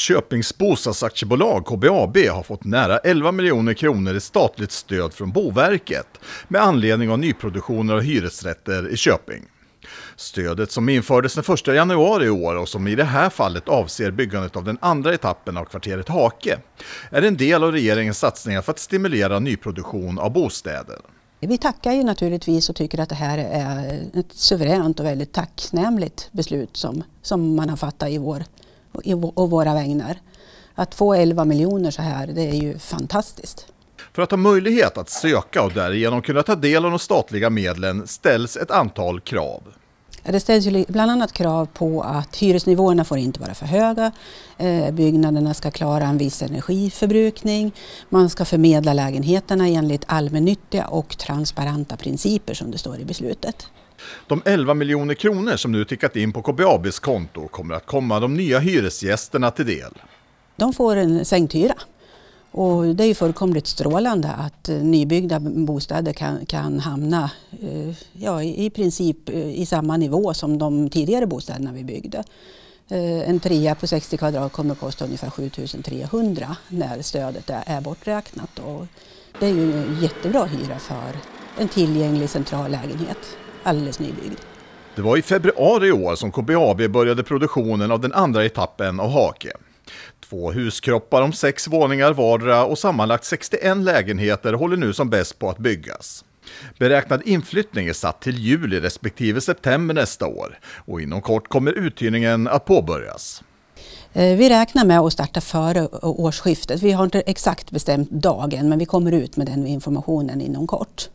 Köpings bostadsaktiebolag KBAB, har fått nära 11 miljoner kronor i statligt stöd från Boverket med anledning av nyproduktioner av hyresrätter i Köping. Stödet som infördes den 1 januari i år och som i det här fallet avser byggandet av den andra etappen av kvarteret Hake är en del av regeringens satsningar för att stimulera nyproduktion av bostäder. Vi tackar ju naturligtvis och tycker att det här är ett suveränt och väldigt tacknämligt beslut som, som man har fattat i vår och våra vägnar. Att få 11 miljoner så här, det är ju fantastiskt. För att ha möjlighet att söka och därigenom kunna ta del av de statliga medlen ställs ett antal krav. Det ställs ju bland annat krav på att hyresnivåerna får inte vara för höga, eh, byggnaderna ska klara en viss energiförbrukning, man ska förmedla lägenheterna enligt allmännyttiga och transparenta principer som det står i beslutet. De 11 miljoner kronor som nu tickat in på KBABs konto kommer att komma de nya hyresgästerna till del. De får en sänkt hyra och det är ju fullkomligt strålande att eh, nybyggda bostäder kan, kan hamna eh, ja, i princip eh, i samma nivå som de tidigare bostäderna vi byggde. En trea på 60 kvadrat kommer att kosta ungefär 7300 när stödet är borträknat. Och det är ju en jättebra hyra för en tillgänglig central lägenhet, alldeles nybyggd. Det var i februari i år som KBAB började produktionen av den andra etappen av Hake. Två huskroppar om sex våningar vardera och sammanlagt 61 lägenheter håller nu som bäst på att byggas. Beräknad inflyttning är satt till juli respektive september nästa år och inom kort kommer uthyrningen att påbörjas. Eh, vi räknar med att starta före årsskiftet. Vi har inte exakt bestämt dagen men vi kommer ut med den informationen inom kort.